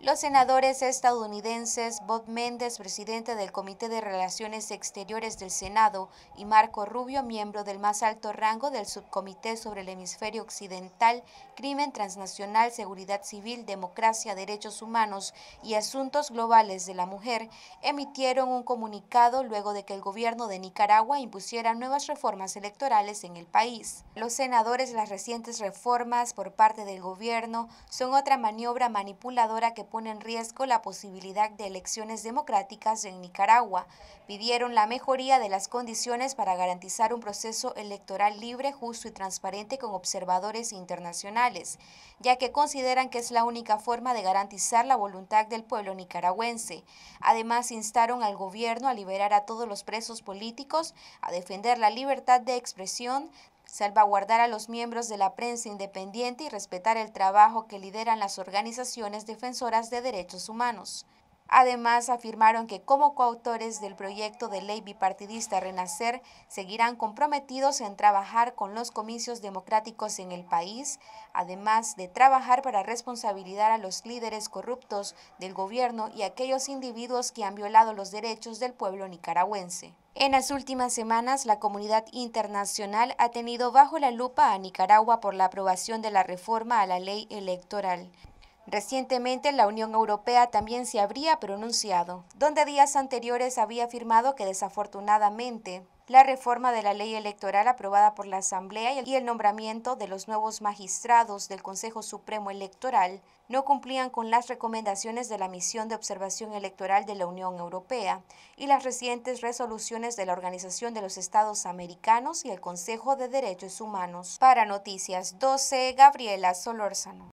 Los senadores estadounidenses Bob Méndez, presidente del Comité de Relaciones Exteriores del Senado, y Marco Rubio, miembro del más alto rango del Subcomité sobre el Hemisferio Occidental, Crimen Transnacional, Seguridad Civil, Democracia, Derechos Humanos y Asuntos Globales de la Mujer, emitieron un comunicado luego de que el gobierno de Nicaragua impusiera nuevas reformas electorales en el país. Los senadores, las recientes reformas por parte del gobierno son otra maniobra manipuladora que pone en riesgo la posibilidad de elecciones democráticas en Nicaragua. Pidieron la mejoría de las condiciones para garantizar un proceso electoral libre, justo y transparente con observadores internacionales, ya que consideran que es la única forma de garantizar la voluntad del pueblo nicaragüense. Además, instaron al gobierno a liberar a todos los presos políticos, a defender la libertad de expresión, salvaguardar a los miembros de la prensa independiente y respetar el trabajo que lideran las organizaciones defensoras de derechos humanos. Además, afirmaron que como coautores del proyecto de ley bipartidista Renacer, seguirán comprometidos en trabajar con los comicios democráticos en el país, además de trabajar para responsabilizar a los líderes corruptos del gobierno y aquellos individuos que han violado los derechos del pueblo nicaragüense. En las últimas semanas, la comunidad internacional ha tenido bajo la lupa a Nicaragua por la aprobación de la reforma a la ley electoral. Recientemente la Unión Europea también se habría pronunciado, donde días anteriores había afirmado que desafortunadamente la reforma de la ley electoral aprobada por la Asamblea y el nombramiento de los nuevos magistrados del Consejo Supremo Electoral no cumplían con las recomendaciones de la misión de observación electoral de la Unión Europea y las recientes resoluciones de la Organización de los Estados Americanos y el Consejo de Derechos Humanos. Para Noticias 12, Gabriela Solórzano.